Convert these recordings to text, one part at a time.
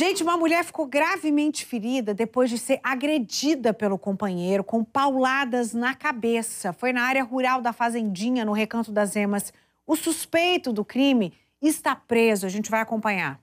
Gente, uma mulher ficou gravemente ferida depois de ser agredida pelo companheiro com pauladas na cabeça. Foi na área rural da Fazendinha, no Recanto das Emas. O suspeito do crime está preso. A gente vai acompanhar.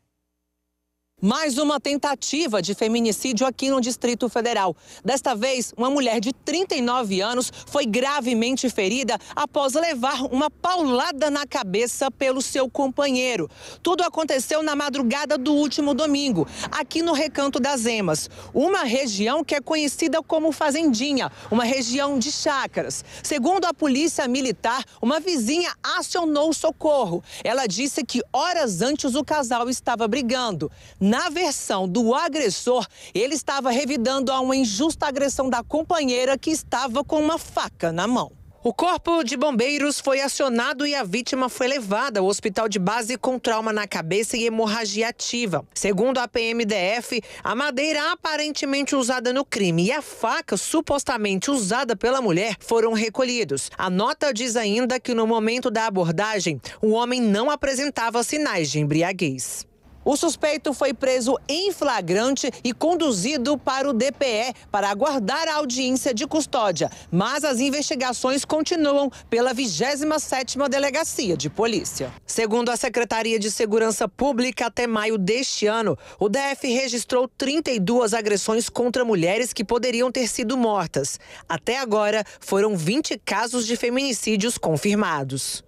Mais uma tentativa de feminicídio aqui no Distrito Federal. Desta vez, uma mulher de 39 anos foi gravemente ferida após levar uma paulada na cabeça pelo seu companheiro. Tudo aconteceu na madrugada do último domingo, aqui no Recanto das Emas, uma região que é conhecida como Fazendinha, uma região de chácaras. Segundo a polícia militar, uma vizinha acionou o socorro. Ela disse que horas antes o casal estava brigando. Na versão do agressor, ele estava revidando a uma injusta agressão da companheira que estava com uma faca na mão. O corpo de bombeiros foi acionado e a vítima foi levada ao hospital de base com trauma na cabeça e hemorragia ativa. Segundo a PMDF, a madeira aparentemente usada no crime e a faca supostamente usada pela mulher foram recolhidos. A nota diz ainda que no momento da abordagem, o homem não apresentava sinais de embriaguez. O suspeito foi preso em flagrante e conduzido para o DPE para aguardar a audiência de custódia, mas as investigações continuam pela 27ª Delegacia de Polícia. Segundo a Secretaria de Segurança Pública, até maio deste ano, o DF registrou 32 agressões contra mulheres que poderiam ter sido mortas. Até agora, foram 20 casos de feminicídios confirmados.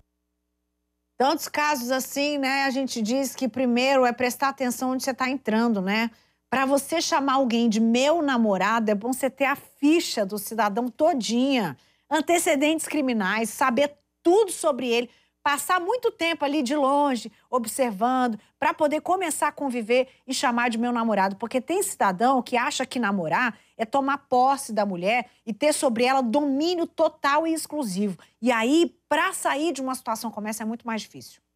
Tantos casos assim, né? A gente diz que primeiro é prestar atenção onde você está entrando, né? Para você chamar alguém de meu namorado, é bom você ter a ficha do cidadão todinha, antecedentes criminais, saber tudo sobre ele passar muito tempo ali de longe, observando, para poder começar a conviver e chamar de meu namorado. Porque tem cidadão que acha que namorar é tomar posse da mulher e ter sobre ela domínio total e exclusivo. E aí, para sair de uma situação como essa, é muito mais difícil.